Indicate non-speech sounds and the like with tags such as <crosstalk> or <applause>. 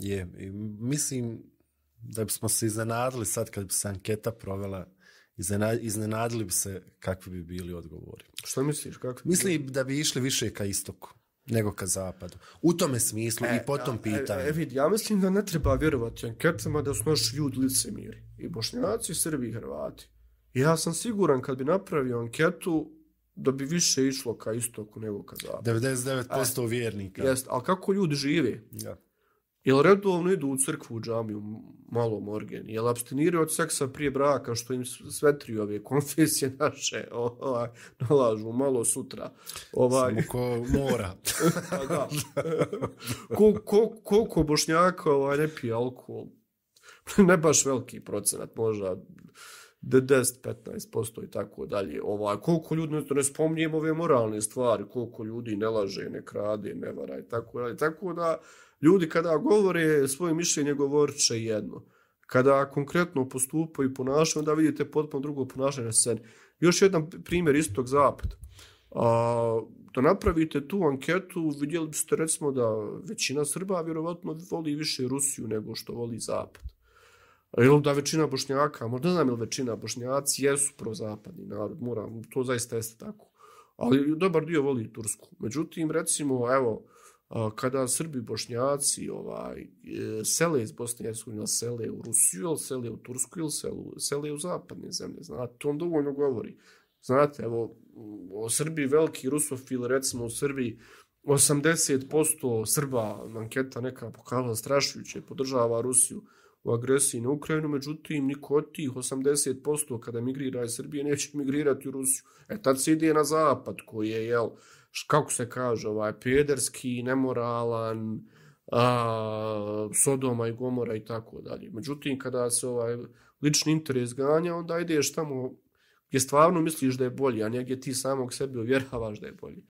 Je, i mislim da bismo se iznenadili sad kad bi se anketa provela, iznenadili bi se kakvi bi bili odgovori. Što misliš? Kako? Mislim da bi išli više ka istoku nego ka zapadu. U tome smislu e, i po tom e, e, pitanju. E, vidi, ja mislim da ne treba vjerovati anketama da su naš ljud miri. I bošnjaci, i srbi, i hrvati. Ja sam siguran kad bi napravio anketu da bi više išlo ka istoku nego ka zapadu. 99% e, vjernika. Jest, ali kako ljudi žive? Ja. Jel redovno idu u crkvu u džamiju, malo morgen? Jel abstiniraju od seksa prije braka što im svetri ove konfesije naše ovaj, nalažu malo sutra? Ovaj. Samo ko mora. <laughs> Pa da, ko, ko, koliko bošnjaka ovaj, ne pije alkohol? ne baš veliki procenat, možda da 10-15% i tako dalje. Ova, koliko ljudi, ne spomnijem ove moralne stvari, koliko ljudi ne laže, ne krade, ne vara i tako dalje. Tako da, ljudi kada govore svoje mišljenje, govorit će jedno. Kada konkretno postupaju i ponašaju, onda vidite potpuno drugo ponašanje na sceni. Još jedan primjer istog zapada. A, da napravite tu anketu, vidjeli biste recimo da većina Srba vjerovatno voli više Rusiju nego što voli Zapad. Ili da većina bošnjaka, možda ne znam ili većina bošnjaci jesu prozapadni narod, moram, to zaista jeste tako. Ali dobar dio voli Tursku. Međutim, recimo, evo, kada Srbi bošnjaci ovaj, e, sele iz Bosne i Hercegovine, sele u Rusiju, ili sele u Tursku, ili sele, sele u zapadne zemlje, znate, to on dovoljno govori. Znate, evo, o Srbiji veliki rusofil, recimo u Srbiji, 80% Srba, anketa neka pokazala strašujuće, podržava Rusiju u agresiji na Ukrajinu, međutim, niko od tih 80% kada migrira iz Srbije neće migrirati u Rusiju. E, tad se ide na zapad koji je, jel, kako se kaže, ovaj, pjederski, nemoralan, a, Sodoma i Gomora i tako dalje. Međutim, kada se ovaj lični interes ganja, onda ideš tamo gdje stvarno misliš da je bolje, a ne gdje ti samog sebe uvjeravaš da je bolje.